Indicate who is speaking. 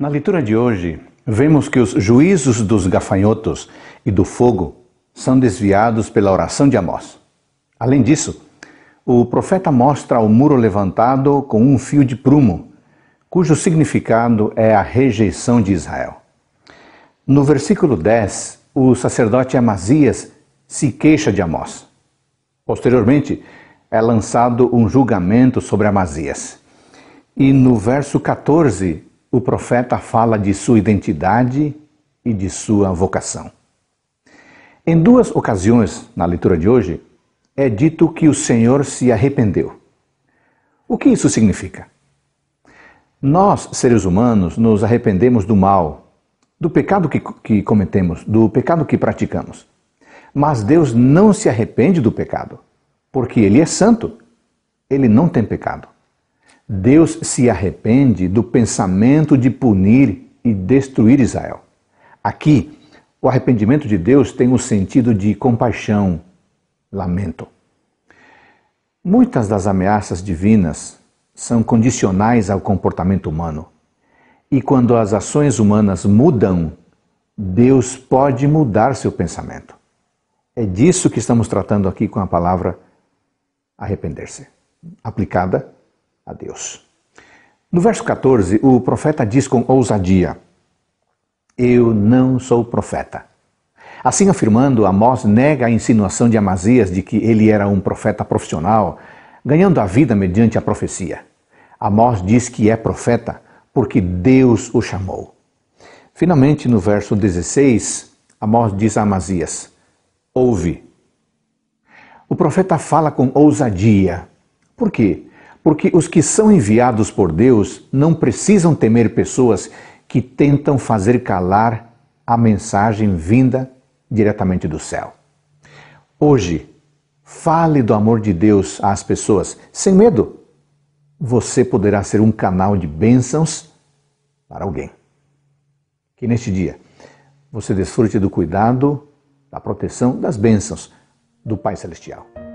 Speaker 1: Na leitura de hoje, vemos que os juízos dos gafanhotos e do fogo são desviados pela oração de Amós. Além disso, o profeta mostra o muro levantado com um fio de prumo, cujo significado é a rejeição de Israel. No versículo 10, o sacerdote Amazias se queixa de Amós. Posteriormente, é lançado um julgamento sobre Amazias. E no verso 14, o profeta fala de sua identidade e de sua vocação. Em duas ocasiões na leitura de hoje, é dito que o Senhor se arrependeu. O que isso significa? Nós, seres humanos, nos arrependemos do mal, do pecado que, que cometemos, do pecado que praticamos. Mas Deus não se arrepende do pecado, porque Ele é santo, Ele não tem pecado. Deus se arrepende do pensamento de punir e destruir Israel. Aqui, o arrependimento de Deus tem o um sentido de compaixão, lamento. Muitas das ameaças divinas são condicionais ao comportamento humano. E quando as ações humanas mudam, Deus pode mudar seu pensamento. É disso que estamos tratando aqui com a palavra arrepender-se, aplicada a Deus. No verso 14, o profeta diz com ousadia: Eu não sou profeta. Assim afirmando, Amós nega a insinuação de Amazias de que ele era um profeta profissional, ganhando a vida mediante a profecia. Amós diz que é profeta porque Deus o chamou. Finalmente, no verso 16, Amós diz a Amazias: Ouve. O profeta fala com ousadia. Por quê? porque os que são enviados por Deus não precisam temer pessoas que tentam fazer calar a mensagem vinda diretamente do céu. Hoje, fale do amor de Deus às pessoas, sem medo. Você poderá ser um canal de bênçãos para alguém. Que neste dia você desfrute do cuidado, da proteção, das bênçãos do Pai Celestial.